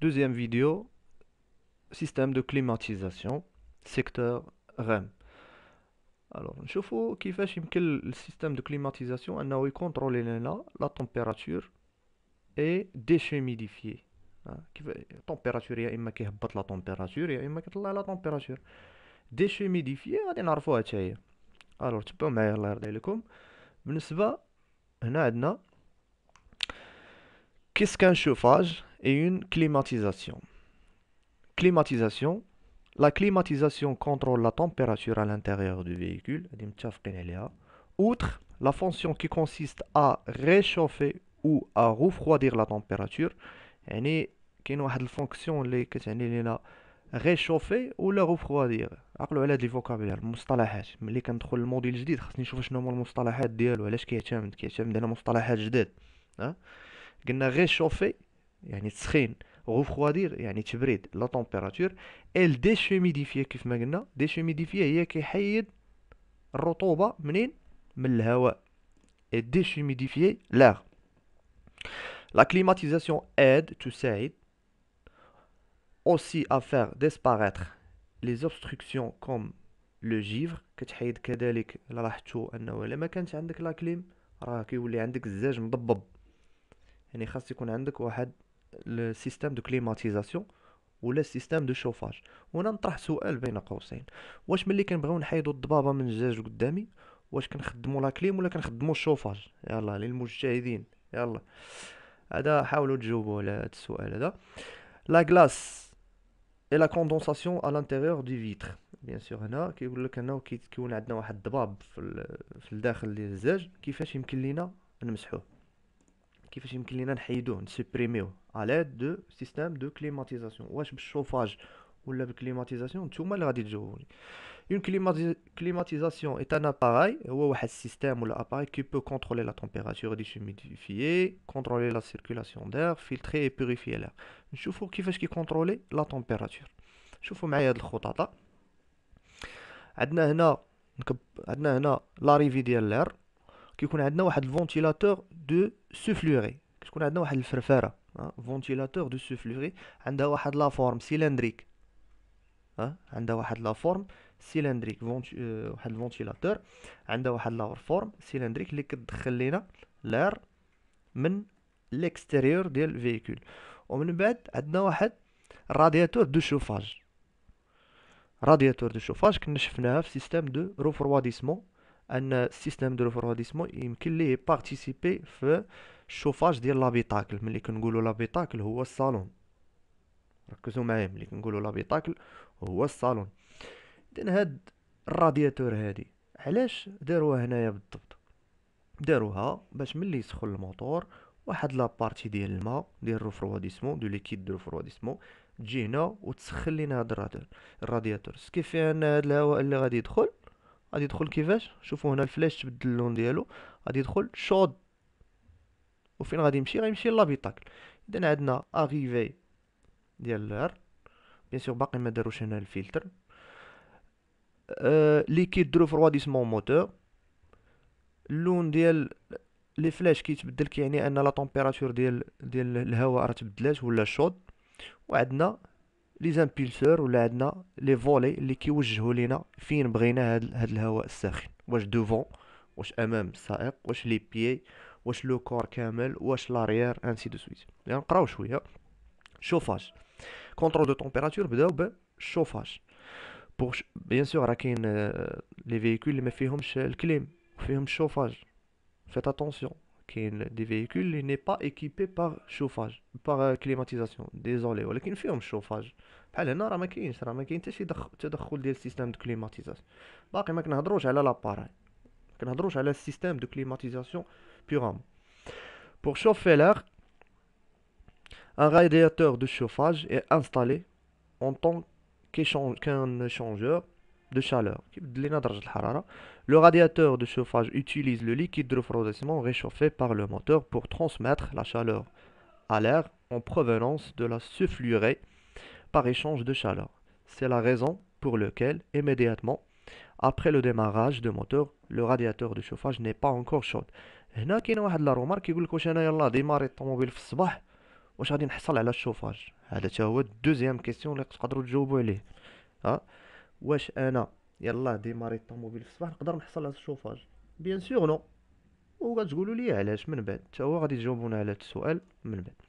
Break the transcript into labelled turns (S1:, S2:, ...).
S1: Deuxième vidéo, système de climatisation, secteur REM. Alors, je vois qu'il fait que le système de climatisation a contrôlé la température et déchets humidifiés. Ah, température, il y a la température, il y a la température. Déchets humidifiés, il Alors, tu peux me regarder le com. Mais ce pas, Qu'est-ce qu'un chauffage et une climatisation. Climatisation. La climatisation contrôle la température à l'intérieur du véhicule, outre la fonction qui consiste à réchauffer ou à refroidir la température, qui a une fonction qui est réchauffer ou la refroidir. عقلوا على هذا Le ملي كندخل خاصني نشوف شنو هما المصطلحات est علاش مصطلحات جداد قلنا يعني تسخين غوفخواديغ يعني تبريد لا تومبيراتور ال ديشوميديفيا كيف ما قلنا ديشوميديفيا هي كيحيد الرطوبه منين من الهواء ديشوميديفيا لاغ لا كليماتيزاسيون اد تساعد aussi à faire disparaître les obstructions comme le givre كتحيد كذلك لاحظتوا انه الا ما كانت عندك لا كليم راه كيولي عندك الزاج مضبب يعني خاص يكون عندك واحد لو سيستيم دو كليماتيزاسيون ولا سيستيم دو شوفاج هنا نطرح سؤال بين قوسين واش ملي كنبغيو نحيدو الضبابه من الزجاج قدامي واش كنخدمو لا كليم ولا كنخدمو الشوفاج يلا للمجتهدين يلا هذا حاولوا تجاوبوا على هذا السؤال هذا لا غلاس اي لا كوندونساسيون ا لانتيريور دي فيتر بيان سور هنا كيقول لك انه كيكون عندنا واحد الضباب في, في الداخل ديال الزجاج كيفاش يمكن لينا نمسحوه qui fait à l'aide de système de climatisation. Ou le chauffage ou la climatisation, tout Une climatisation est un appareil, ou un système qui peut contrôler la température, humidifier contrôler la circulation d'air, filtrer et purifier l'air. ce qui la température. Je كيكون عندنا واحد الفونتيلاتور دو سوفلوري كتكون عندنا واحد الفرفاره فونتيلاتور دو سوفلوري عندها واحد لا فورم سيلندريك ها عندها واحد لا فورم سيلندريك آه، واحد الفونتيلاتور عندها واحد لا فورم سيلندريك اللي كتدخل لينا لار من ليكستيريور ديال الفيكول ومن بعد عندنا واحد رادياتور دو شوفاج رادياتور دو شوفاج كنا شفناها في سيستم دو روفرواديسمون ان السيستم دو ريفرواديسمون يمكن ليه بارتيسيبي في الشوفاج ديال لابيتاكل ملي كنقولوا لابيتاكل هو الصالون ركزوا معايا ملي كنقولوا لابيتاكل هو الصالون اذن هاد الرادياتور هادي علاش داروها هنايا بالضبط داروها باش ملي يسخن الموتور واحد لابارتي ديال الماء ديال الرفرواديسمون دو ليكيد دو روفرواديسمون تجي هنا وتسخن لينا هاد الرادياتور سكي في ان هاد الهواء اللي غادي يدخل غادي يدخل كيفاش شوفوا هنا الفلاش تبدل اللون ديالو غادي يدخل شود وفين غادي يمشي غيمشي لابيتاكل اذا عندنا اريفي ديال لار بيان سور باقي ما داروش هنا الفلتر ليكيد درو فرواديسمون موتور اللون ديال لي فلاش كيتبدل كيعني ان لا طومبيراتور ديال ديال الهواء راه تبدلات ولا شود وعندنا لي زامبيلسور ولا عندنا لي فولي اللي كيوجهوا لينا فين بغينا هاد, هاد الهواء الساخن واش دوفون واش امام السائق واش لي بيي واش لو كور كامل واش لاريير انسي دو سويت يعني نقراو شويه شوفاج كونترول دو تمبيراتور بداو بالشوفاج بور بيان سور راه كاين لي فيكول اللي ما فيهمش الكليم فيهم الشوفاج فيت اتونسيون des véhicules qui n'est pas équipé par chauffage, par euh, climatisation. Désolé, mais il y a un chauffage. Il n'y a pas de chauffage, il système de climatisation. Il n'y a pas de l'appareil. Il n'y a pas système de climatisation purement. Pour chauffer l'air, un radiateur de chauffage est installé en tant qu'un changeur de chaleur. Le radiateur de chauffage utilise le liquide de refroidissement réchauffé par le moteur pour transmettre la chaleur à l'air en provenance de la soufflure par échange de chaleur. C'est la raison pour laquelle, immédiatement après le démarrage du moteur, le radiateur de chauffage n'est pas encore chaud. هنا كاين واحد واش انا يلا ديماري الطوموبيل في الصباح نقدر نحصل على الشوفاج بيان سيغ نو وغتقولوا لي علاش من بعد حتى هو غادي تجاوبونا على هذا السؤال من بعد